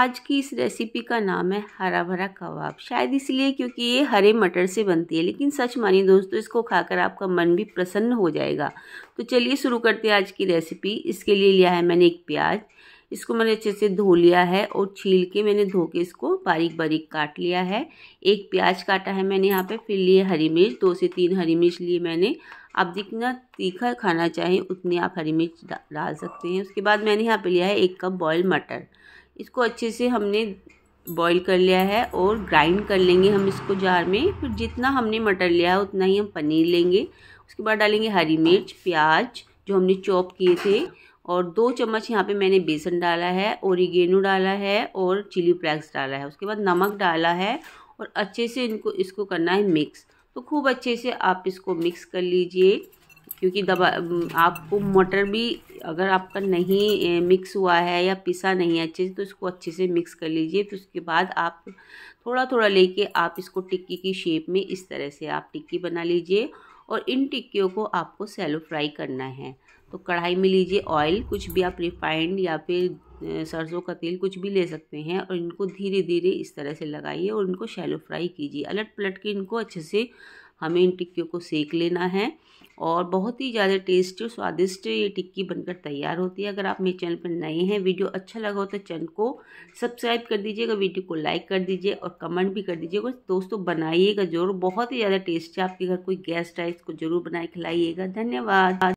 आज की इस रेसिपी का नाम है हरा भरा कबाब शायद इसलिए क्योंकि ये हरे मटर से बनती है लेकिन सच मानिए दोस्तों इसको खाकर आपका मन भी प्रसन्न हो जाएगा तो चलिए शुरू करते हैं आज की रेसिपी इसके लिए लिया है मैंने एक प्याज इसको मैंने अच्छे से धो लिया है और छील के मैंने धो के इसको बारीक बारीक काट लिया है एक प्याज काटा है मैंने यहाँ पर फिर लिए हरी मिर्च दो से तीन हरी मिर्च लिए मैंने आप जितना तीखा खाना चाहें उतनी आप हरी मिर्च डाल सकते हैं उसके बाद मैंने यहाँ पर लिया है एक कप बॉयल मटर इसको अच्छे से हमने बॉईल कर लिया है और ग्राइंड कर लेंगे हम इसको जार में फिर जितना हमने मटर लिया है उतना ही हम पनीर लेंगे उसके बाद डालेंगे हरी मिर्च प्याज जो हमने चॉप किए थे और दो चम्मच यहाँ पे मैंने बेसन डाला है ओरिगेनो डाला है और चिली फ्लैक्स डाला है उसके बाद नमक डाला है और अच्छे से इनको इसको करना है मिक्स तो खूब अच्छे से आप इसको मिक्स कर लीजिए क्योंकि दबा आपको मटर भी अगर आपका नहीं मिक्स हुआ है या पिसा नहीं है अच्छे से तो इसको अच्छे से मिक्स कर लीजिए फिर उसके बाद आप थोड़ा थोड़ा लेके आप इसको टिक्की की शेप में इस तरह से आप टिक्की बना लीजिए और इन टिक्कियों को आपको सैलो फ्राई करना है तो कढ़ाई में लीजिए ऑयल कुछ भी आप रिफाइंड या फिर सरसों का तेल कुछ भी ले सकते हैं और इनको धीरे धीरे इस तरह से लगाइए और इनको शैलो फ्राई कीजिए अलट पलट के इनको अच्छे से हमें इन टिक्कियों को सेक लेना है और बहुत ही ज़्यादा टेस्टी और स्वादिष्ट ये टिक्की बनकर तैयार होती है अगर आप मेरे चैनल पर नए हैं वीडियो अच्छा लगा हो तो चैनल को सब्सक्राइब कर दीजिएगा वीडियो को लाइक कर दीजिए और कमेंट भी कर दीजिएगा दोस्तों बनाइएगा जरूर बहुत ही ज़्यादा टेस्टी आपके घर कोई गेस्ट आए इसको जरूर बनाए खिलाइएगा धन्यवाद